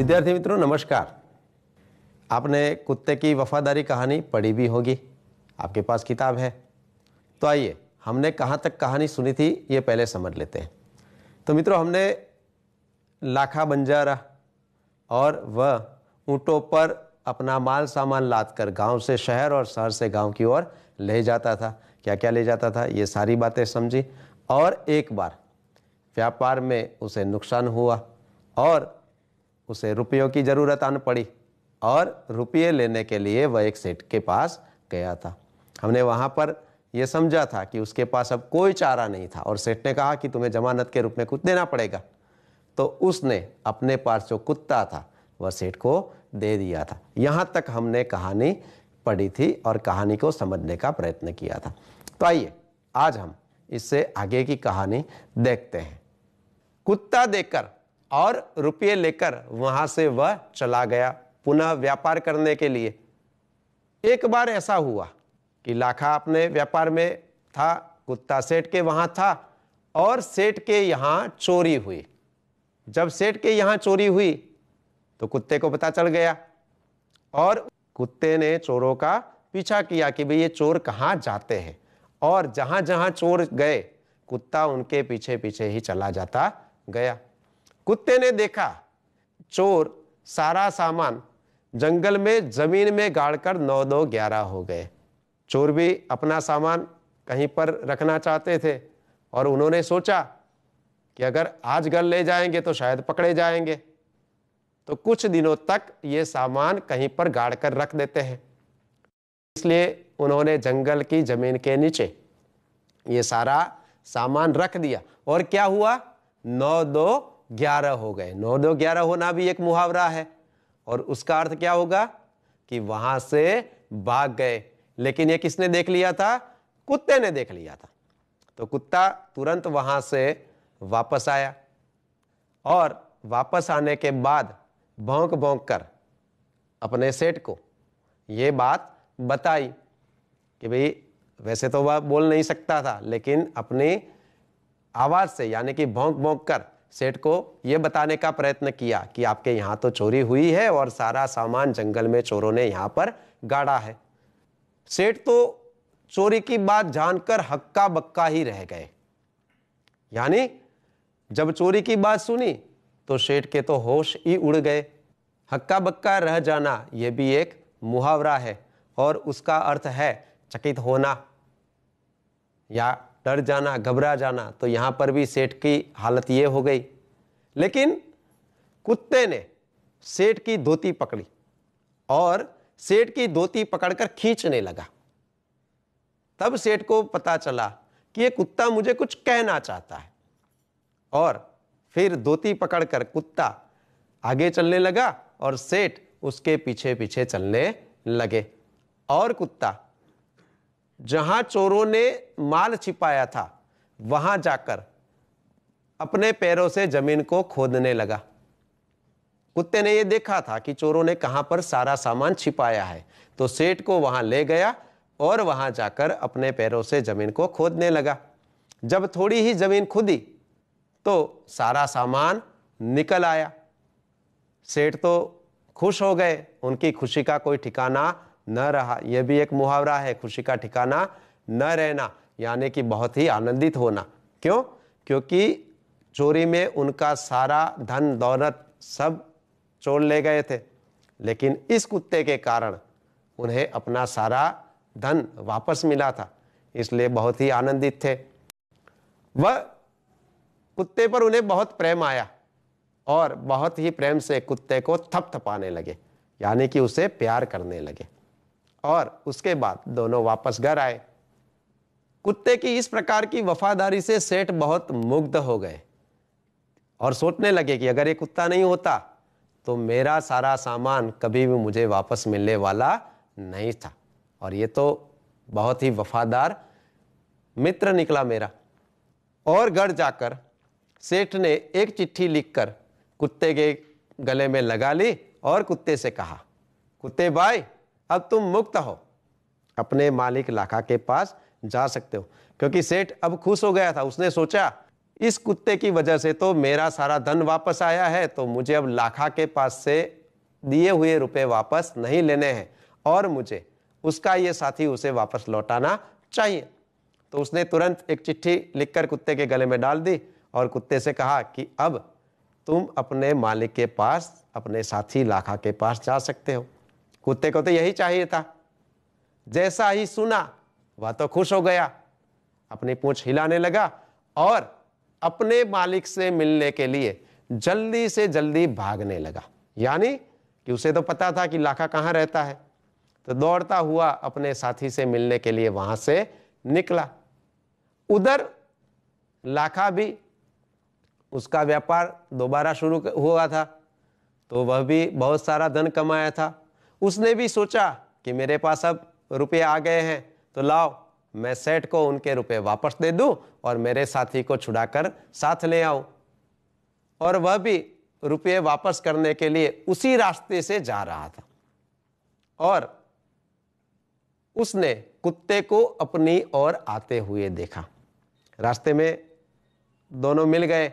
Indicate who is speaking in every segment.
Speaker 1: विद्यार्थी मित्रों नमस्कार आपने कुत्ते की वफादारी कहानी पढ़ी भी होगी आपके पास किताब है तो आइए हमने कहाँ तक कहानी सुनी थी ये पहले समझ लेते हैं तो मित्रों हमने लाखा बंजारा और वह ऊँटों पर अपना माल सामान लाद कर गाँव से शहर और शहर से गाँव की ओर ले जाता था क्या क्या ले जाता था ये सारी बातें समझी और एक बार व्यापार में उसे नुकसान हुआ और उसे रुपयों की ज़रूरत आन पड़ी और रुपये लेने के लिए वह एक सेठ के पास गया था हमने वहाँ पर यह समझा था कि उसके पास अब कोई चारा नहीं था और सेठ ने कहा कि तुम्हें जमानत के रूप में कुछ देना पड़ेगा तो उसने अपने पास जो कुत्ता था वह सेठ को दे दिया था यहाँ तक हमने कहानी पढ़ी थी और कहानी को समझने का प्रयत्न किया था तो आइए आज हम इससे आगे की कहानी देखते हैं कुत्ता देखकर और रुपये लेकर वहां से वह चला गया पुनः व्यापार करने के लिए एक बार ऐसा हुआ कि लाखा अपने व्यापार में था कुत्ता सेठ के वहां था और सेठ के यहाँ चोरी हुई जब सेठ के यहाँ चोरी हुई तो कुत्ते को पता चल गया और कुत्ते ने चोरों का पीछा किया कि भाई ये चोर कहाँ जाते हैं और जहाँ जहाँ चोर गए कुत्ता उनके पीछे पीछे ही चला जाता गया कुत्ते ने देखा चोर सारा सामान जंगल में जमीन में गाड़कर नौ दो ग्यारह हो गए चोर भी अपना सामान कहीं पर रखना चाहते थे और उन्होंने सोचा कि अगर आज घर ले जाएंगे तो शायद पकड़े जाएंगे तो कुछ दिनों तक ये सामान कहीं पर गाड़ कर रख देते हैं इसलिए उन्होंने जंगल की जमीन के नीचे ये सारा सामान रख दिया और क्या हुआ नौ दो ग्यारह हो गए नौ दो ग्यारह होना भी एक मुहावरा है और उसका अर्थ क्या होगा कि वहां से भाग गए लेकिन ये किसने देख लिया था कुत्ते ने देख लिया था तो कुत्ता तुरंत वहां से वापस आया और वापस आने के बाद भौंक भौंक कर अपने सेठ को ये बात बताई कि भाई वैसे तो वह बोल नहीं सकता था लेकिन अपनी आवाज़ से यानी कि भौंक भौंक कर सेठ को ये बताने का प्रयत्न किया कि आपके यहाँ तो चोरी हुई है और सारा सामान जंगल में चोरों ने यहाँ पर गाड़ा है सेठ तो चोरी की बात जानकर हक्का बक्का ही रह गए यानी जब चोरी की बात सुनी तो सेठ के तो होश ही उड़ गए हक्का बक्का रह जाना यह भी एक मुहावरा है और उसका अर्थ है चकित होना या डर जाना घबरा जाना तो यहाँ पर भी सेठ की हालत ये हो गई लेकिन कुत्ते ने सेठ की धोती पकड़ी और सेठ की धोती पकड़कर खींचने लगा तब सेठ को पता चला कि ये कुत्ता मुझे कुछ कहना चाहता है और फिर धोती पकड़कर कुत्ता आगे चलने लगा और सेठ उसके पीछे पीछे चलने लगे और कुत्ता जहां चोरों ने माल छिपाया था वहां जाकर अपने पैरों से जमीन को खोदने लगा कुत्ते ने यह देखा था कि चोरों ने कहां पर सारा सामान छिपाया है तो सेठ को वहां ले गया और वहां जाकर अपने पैरों से जमीन को खोदने लगा जब थोड़ी ही जमीन खुदी तो सारा सामान निकल आया सेठ तो खुश हो गए उनकी खुशी का कोई ठिकाना न रहा यह भी एक मुहावरा है खुशी का ठिकाना न रहना यानी कि बहुत ही आनंदित होना क्यों क्योंकि चोरी में उनका सारा धन दौलत सब चोर ले गए थे लेकिन इस कुत्ते के कारण उन्हें अपना सारा धन वापस मिला था इसलिए बहुत ही आनंदित थे वह कुत्ते पर उन्हें बहुत प्रेम आया और बहुत ही प्रेम से कुत्ते को थपथपाने लगे यानी कि उसे प्यार करने लगे और उसके बाद दोनों वापस घर आए कुत्ते की इस प्रकार की वफादारी से सेठ बहुत मुग्ध हो गए और सोचने लगे कि अगर ये कुत्ता नहीं होता तो मेरा सारा सामान कभी भी मुझे वापस मिलने वाला नहीं था और ये तो बहुत ही वफादार मित्र निकला मेरा और घर जाकर सेठ ने एक चिट्ठी लिखकर कुत्ते के गले में लगा ली और कुत्ते से कहा कुत्ते भाई अब तुम मुक्त हो अपने मालिक लाखा के पास जा सकते हो क्योंकि सेठ अब खुश हो गया था उसने सोचा इस कुत्ते की वजह से तो मेरा सारा धन वापस आया है तो मुझे अब लाखा के पास से दिए हुए रुपए वापस नहीं लेने हैं और मुझे उसका ये साथी उसे वापस लौटाना चाहिए तो उसने तुरंत एक चिट्ठी लिखकर कुत्ते के गले में डाल दी और कुत्ते से कहा कि अब तुम अपने मालिक के पास अपने साथी लाखा के पास जा सकते हो कुत्ते को तो यही चाहिए था जैसा ही सुना वह तो खुश हो गया अपनी पूंछ हिलाने लगा और अपने मालिक से मिलने के लिए जल्दी से जल्दी भागने लगा यानी कि उसे तो पता था कि लाखा कहाँ रहता है तो दौड़ता हुआ अपने साथी से मिलने के लिए वहाँ से निकला उधर लाखा भी उसका व्यापार दोबारा शुरू हुआ था तो वह भी बहुत सारा धन कमाया था उसने भी सोचा कि मेरे पास अब रुपये आ गए हैं तो लाओ मैं सेठ को उनके रुपए वापस दे दूं और मेरे साथी को छुड़ाकर साथ ले आऊं और वह भी रुपये वापस करने के लिए उसी रास्ते से जा रहा था और उसने कुत्ते को अपनी ओर आते हुए देखा रास्ते में दोनों मिल गए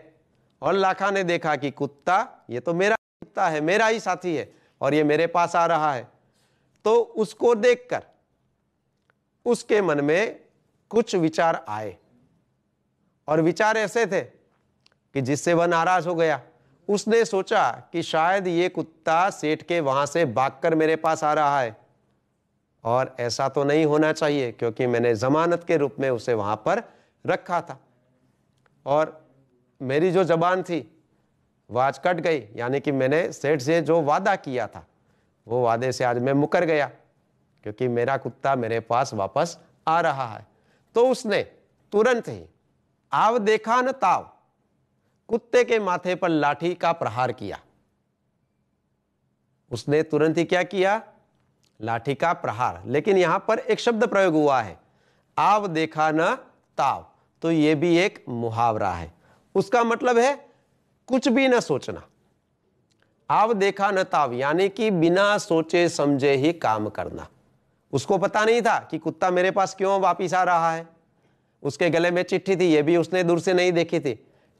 Speaker 1: और लाखा ने देखा कि कुत्ता ये तो मेरा कुत्ता है मेरा ही साथी है और ये मेरे पास आ रहा है तो उसको देखकर उसके मन में कुछ विचार आए और विचार ऐसे थे कि जिससे वह नाराज हो गया उसने सोचा कि शायद ये कुत्ता सेठ के वहां से भागकर मेरे पास आ रहा है और ऐसा तो नहीं होना चाहिए क्योंकि मैंने जमानत के रूप में उसे वहां पर रखा था और मेरी जो जबान थी वो कट गई यानी कि मैंने सेठ से जो वादा किया था वो वादे से आज मैं मुकर गया क्योंकि मेरा कुत्ता मेरे पास वापस आ रहा है तो उसने तुरंत ही आव देखा न ताव कुत्ते के माथे पर लाठी का प्रहार किया उसने तुरंत ही क्या किया लाठी का प्रहार लेकिन यहां पर एक शब्द प्रयोग हुआ है आव देखा न ताव तो ये भी एक मुहावरा है उसका मतलब है कुछ भी ना सोचना आव देखा न ताव यानी कि बिना सोचे समझे ही काम करना उसको पता नहीं था कि कुत्ता मेरे पास क्यों वापिस आ रहा है उसके गले में चिट्ठी थी यह भी उसने दूर से नहीं देखी थी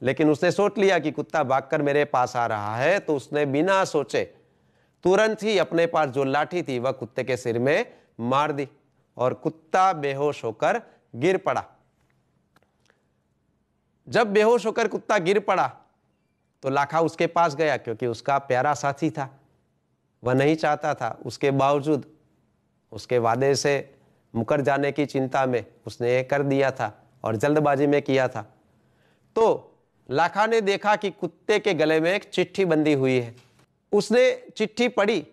Speaker 1: लेकिन उसने सोच लिया कि कुत्ता भागकर मेरे पास आ रहा है तो उसने बिना सोचे तुरंत ही अपने पास जो लाठी थी वह कुत्ते के सिर में मार दी और कुत्ता बेहोश होकर गिर पड़ा जब बेहोश होकर कुत्ता गिर पड़ा तो लाखा उसके पास गया क्योंकि उसका प्यारा साथी था वह नहीं चाहता था उसके बावजूद उसके वादे से मुकर जाने की चिंता में उसने ये कर दिया था और जल्दबाजी में किया था तो लाखा ने देखा कि कुत्ते के गले में एक चिट्ठी बंधी हुई है उसने चिट्ठी पढ़ी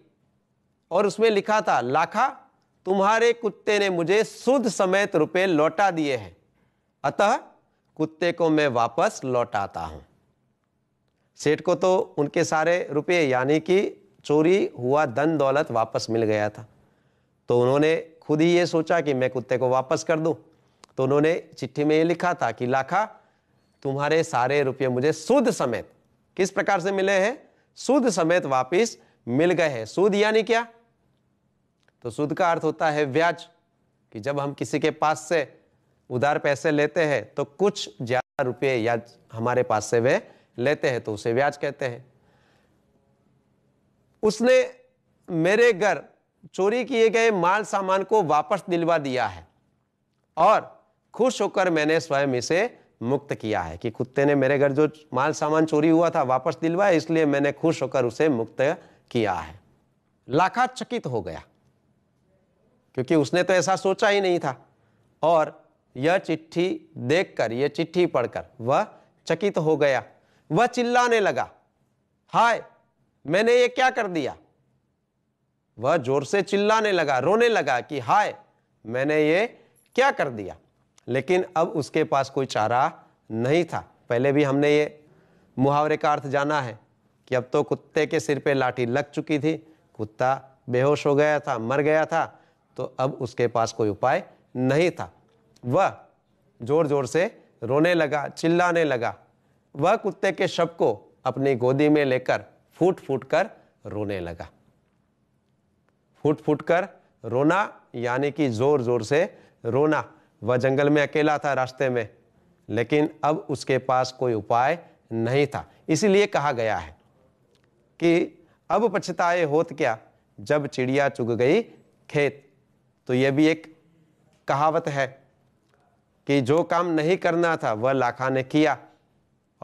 Speaker 1: और उसमें लिखा था लाखा तुम्हारे कुत्ते ने मुझे शुद्ध समेत रुपए लौटा दिए हैं अतः कुत्ते को मैं वापस लौटाता हूँ सेठ को तो उनके सारे रुपये यानी कि चोरी हुआ धन दौलत वापस मिल गया था तो उन्होंने खुद ही ये सोचा कि मैं कुत्ते को वापस कर दूं तो उन्होंने चिट्ठी में ये लिखा था कि लाखा तुम्हारे सारे रुपये मुझे सूद समेत किस प्रकार से मिले हैं सूद समेत वापस मिल गए हैं सूद यानी क्या तो सूद का अर्थ होता है ब्याज कि जब हम किसी के पास से उधार पैसे लेते हैं तो कुछ ज़्यादा रुपये या हमारे पास से वे लेते हैं तो उसे ब्याज कहते हैं उसने मेरे घर चोरी किए गए माल सामान को वापस दिलवा दिया है और खुश होकर मैंने स्वयं इसे मुक्त किया है कि कुत्ते ने मेरे घर जो माल सामान चोरी हुआ था वापस दिलवाया इसलिए मैंने खुश होकर उसे मुक्त किया है लाखा चकित हो गया क्योंकि उसने तो ऐसा सोचा ही नहीं था और यह चिट्ठी देखकर यह चिट्ठी पढ़कर वह चकित हो गया वह चिल्लाने लगा हाय मैंने ये क्या कर दिया वह जोर से चिल्लाने लगा रोने लगा कि हाय मैंने ये क्या कर दिया लेकिन अब उसके पास कोई चारा नहीं था पहले भी हमने ये मुहावरे का अर्थ जाना है कि अब तो कुत्ते के सिर पे लाठी लग चुकी थी कुत्ता बेहोश हो गया था मर गया था तो अब उसके पास कोई उपाय नहीं था वह जोर जोर से रोने लगा चिल्लाने लगा वह कुत्ते के शव को अपनी गोदी में लेकर फूट फूट कर रोने लगा फूट फूट कर रोना यानी कि जोर जोर से रोना वह जंगल में अकेला था रास्ते में लेकिन अब उसके पास कोई उपाय नहीं था इसीलिए कहा गया है कि अब पछताए होत क्या जब चिड़िया चुग गई खेत तो यह भी एक कहावत है कि जो काम नहीं करना था वह लाखा ने किया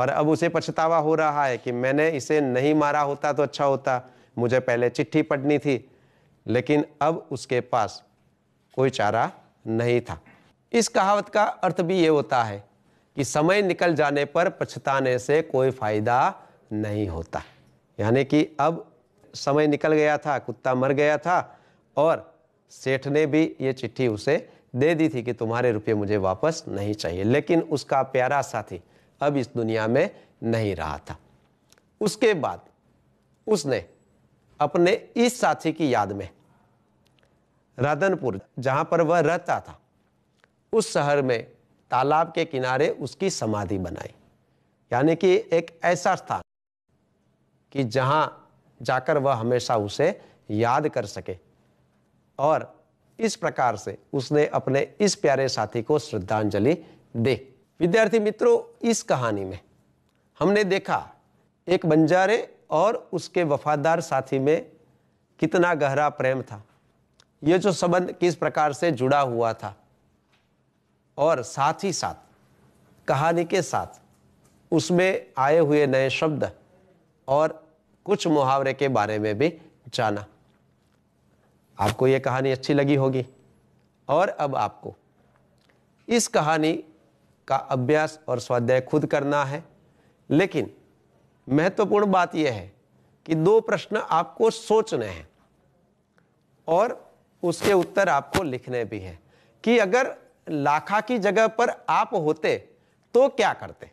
Speaker 1: और अब उसे पछतावा हो रहा है कि मैंने इसे नहीं मारा होता तो अच्छा होता मुझे पहले चिट्ठी पढ़नी थी लेकिन अब उसके पास कोई चारा नहीं था इस कहावत का अर्थ भी ये होता है कि समय निकल जाने पर पछताने से कोई फायदा नहीं होता यानी कि अब समय निकल गया था कुत्ता मर गया था और सेठ ने भी ये चिट्ठी उसे दे दी थी कि तुम्हारे रुपये मुझे वापस नहीं चाहिए लेकिन उसका प्यारा साथी अब इस दुनिया में नहीं रहा था उसके बाद उसने अपने इस साथी की याद में राधनपुर जहां पर वह रहता था उस शहर में तालाब के किनारे उसकी समाधि बनाई यानी कि एक ऐसा स्थान कि जहां जाकर वह हमेशा उसे याद कर सके और इस प्रकार से उसने अपने इस प्यारे साथी को श्रद्धांजलि दी विद्यार्थी मित्रों इस कहानी में हमने देखा एक बंजारे और उसके वफादार साथी में कितना गहरा प्रेम था ये जो संबंध किस प्रकार से जुड़ा हुआ था और साथ ही साथ कहानी के साथ उसमें आए हुए नए शब्द और कुछ मुहावरे के बारे में भी जाना आपको ये कहानी अच्छी लगी होगी और अब आपको इस कहानी का अभ्यास और स्वाध्याय खुद करना है लेकिन महत्वपूर्ण बात यह है कि दो प्रश्न आपको सोचने हैं और उसके उत्तर आपको लिखने भी हैं कि अगर लाखा की जगह पर आप होते तो क्या करते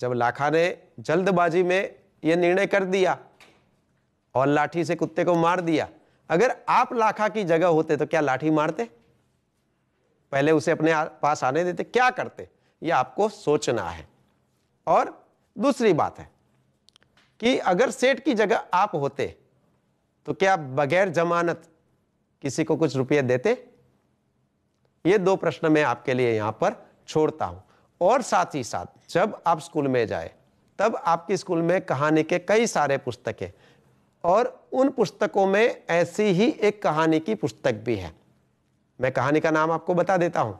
Speaker 1: जब लाखा ने जल्दबाजी में यह निर्णय कर दिया और लाठी से कुत्ते को मार दिया अगर आप लाखा की जगह होते तो क्या लाठी मारते पहले उसे अपने पास आने देते क्या करते ये आपको सोचना है और दूसरी बात है कि अगर सेठ की जगह आप होते तो क्या बगैर जमानत किसी को कुछ रुपये देते ये दो प्रश्न मैं आपके लिए यहाँ पर छोड़ता हूँ और साथ ही साथ जब आप स्कूल में जाए तब आपके स्कूल में कहानी के कई सारे पुस्तकें और उन पुस्तकों में ऐसी ही एक कहानी की पुस्तक भी है मैं कहानी का नाम आपको बता देता हूं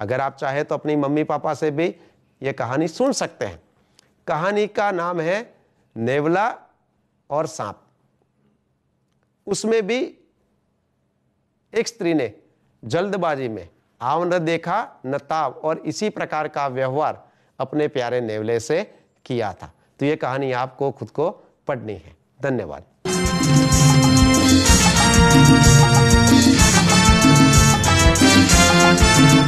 Speaker 1: अगर आप चाहे तो अपनी मम्मी पापा से भी ये कहानी सुन सकते हैं कहानी का नाम है नेवला और सांप उसमें भी एक स्त्री ने जल्दबाजी में आव न देखा न ताव और इसी प्रकार का व्यवहार अपने प्यारे नेवले से किया था तो ये कहानी आपको खुद को पढ़नी है धन्यवाद 嗯。